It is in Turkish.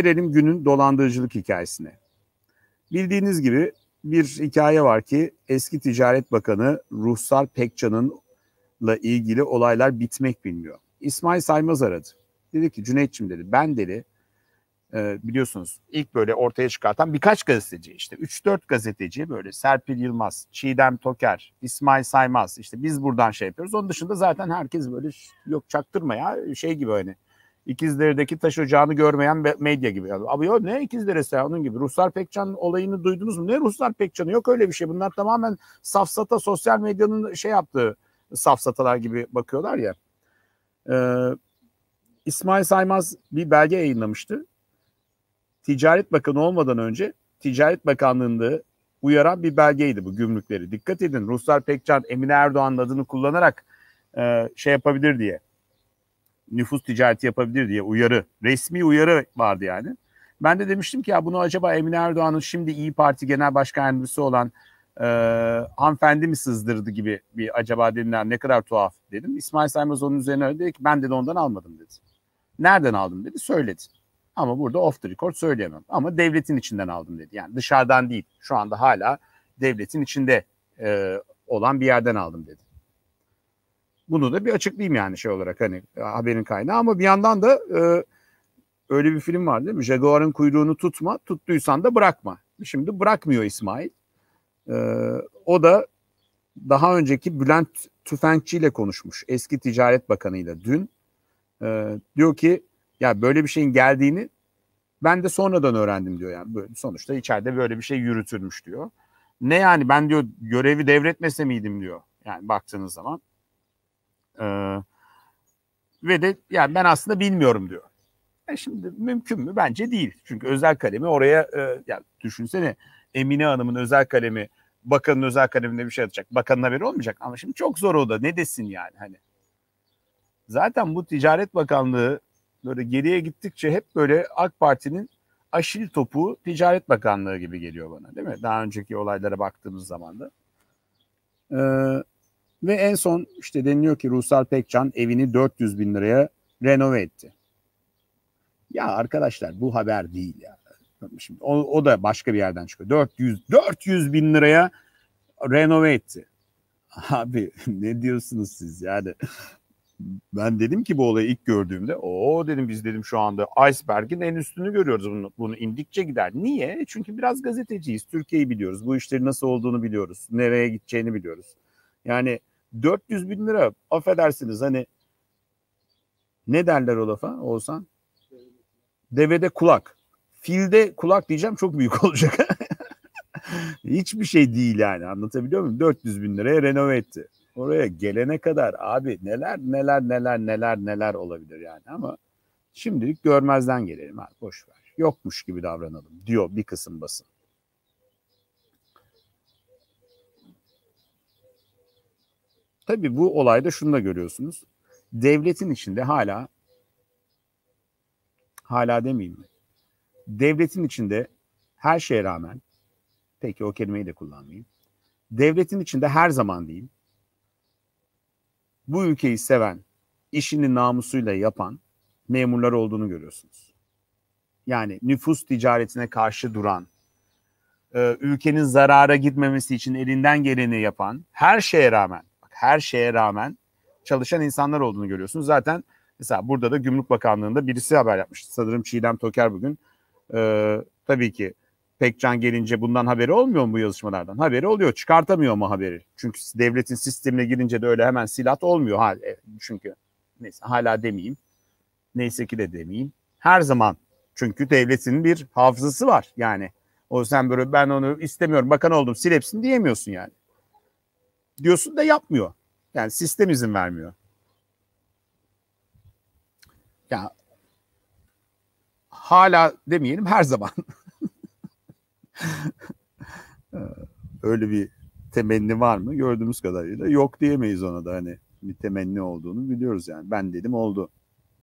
Gelelim günün dolandırıcılık hikayesine. Bildiğiniz gibi bir hikaye var ki eski Ticaret Bakanı Ruhsar Pekcan'ınla ilgili olaylar bitmek bilmiyor. İsmail Saymaz aradı. Dedi ki Cüneyt'cim dedi ben dedi e, biliyorsunuz ilk böyle ortaya çıkartan birkaç gazeteci işte 3-4 gazeteci böyle Serpil Yılmaz, Çiğdem Toker, İsmail Saymaz işte biz buradan şey yapıyoruz. Onun dışında zaten herkes böyle yok çaktırma ya şey gibi hani İkizdere'deki taş ocağını görmeyen medya gibi. Abi yo ne İkizdere'si onun gibi. Ruslar Pekcan olayını duydunuz mu? Ne Ruslar Pekcan'ı? Yok öyle bir şey. Bunlar tamamen safsata sosyal medyanın şey yaptığı safsatalar gibi bakıyorlar ya. Ee, İsmail Saymaz bir belge yayınlamıştı. Ticaret Bakanı olmadan önce Ticaret Bakanlığı'nda uyaran bir belgeydi bu gümrükleri. Dikkat edin Ruslar Pekcan Emine Erdoğan'ın adını kullanarak e, şey yapabilir diye nüfus ticareti yapabilir diye uyarı, resmi uyarı vardı yani. Ben de demiştim ki ya bunu acaba Emine Erdoğan'ın şimdi İyi Parti Genel Başkan Yardımcısı olan e, hanımefendi mi sızdırdı gibi bir acaba denilen ne kadar tuhaf dedim. İsmail Saymaz onun üzerine öyle dedi ki ben de ondan almadım dedi. Nereden aldım dedi söyledi. Ama burada off the record söyleyemem. Ama devletin içinden aldım dedi. Yani dışarıdan değil şu anda hala devletin içinde e, olan bir yerden aldım dedi. Bunu da bir açıklayayım yani şey olarak hani e, haberin kaynağı ama bir yandan da e, öyle bir film var değil mi? Jaguar'ın kuyruğunu tutma, tuttuysan da bırakma. Şimdi bırakmıyor İsmail. E, o da daha önceki Bülent Tüfenkçi ile konuşmuş. Eski Ticaret Bakanı'yla dün. E, diyor ki ya böyle bir şeyin geldiğini ben de sonradan öğrendim diyor yani. Böyle, sonuçta içeride böyle bir şey yürütülmüş diyor. Ne yani ben diyor görevi devretmese miydim diyor. Yani baktığınız zaman ee, ve de yani ben aslında bilmiyorum diyor. E şimdi mümkün mü? Bence değil. Çünkü özel kalemi oraya e, yani düşünsene Emine Hanım'ın özel kalemi bakanın özel kaleminde bir şey atacak. Bakanın haberi olmayacak ama şimdi çok zor o da ne desin yani hani. Zaten bu Ticaret Bakanlığı böyle geriye gittikçe hep böyle AK Parti'nin aşil topu Ticaret Bakanlığı gibi geliyor bana değil mi? Daha önceki olaylara baktığımız zaman da. Ee, ve en son işte deniliyor ki Ruhsar Pekcan evini 400 bin liraya renove etti. Ya arkadaşlar bu haber değil ya. Şimdi o, o da başka bir yerden çıkıyor. 400 400 bin liraya renove etti. Abi ne diyorsunuz siz yani? Ben dedim ki bu olayı ilk gördüğümde o dedim biz dedim şu anda iceberg'in en üstünü görüyoruz bunu, bunu indikçe gider. Niye? Çünkü biraz gazeteciyiz. Türkiye'yi biliyoruz. Bu işlerin nasıl olduğunu biliyoruz. Nereye gideceğini biliyoruz. Yani 400 bin lira affedersiniz hani ne derler o lafa Oğuzhan? Devede kulak. Filde kulak diyeceğim çok büyük olacak. Hiçbir şey değil yani anlatabiliyor muyum? 400 bin liraya renove etti. Oraya gelene kadar abi neler neler neler neler neler olabilir yani ama şimdilik görmezden gelelim abi boş ver. Yokmuş gibi davranalım diyor bir kısım basın. Tabii bu olayda şunu da görüyorsunuz. Devletin içinde hala hala demeyeyim mi? Devletin içinde her şeye rağmen peki o kelimeyi de kullanmayayım. Devletin içinde her zaman diyeyim, Bu ülkeyi seven, işini namusuyla yapan memurlar olduğunu görüyorsunuz. Yani nüfus ticaretine karşı duran, e, ülkenin zarara gitmemesi için elinden geleni yapan, her şeye rağmen her şeye rağmen çalışan insanlar olduğunu görüyorsunuz. Zaten mesela burada da Gümrük Bakanlığı'nda birisi haber yapmıştı. Sanırım Çiğdem Toker bugün. Ee, tabii ki Pekcan gelince bundan haberi olmuyor mu bu yazışmalardan? Haberi oluyor. Çıkartamıyor mu haberi? Çünkü devletin sistemine girince de öyle hemen silah olmuyor. Ha, e, çünkü neyse hala demeyeyim. Neyse ki de demeyeyim. Her zaman çünkü devletin bir hafızası var yani. O sen böyle ben onu istemiyorum bakan oldum sil hepsini diyemiyorsun yani diyorsun da yapmıyor. Yani sistem izin vermiyor. Ya hala demeyelim her zaman. Ee, öyle bir temenni var mı? Gördüğümüz kadarıyla yok diyemeyiz ona da hani bir temenni olduğunu biliyoruz yani. Ben dedim oldu.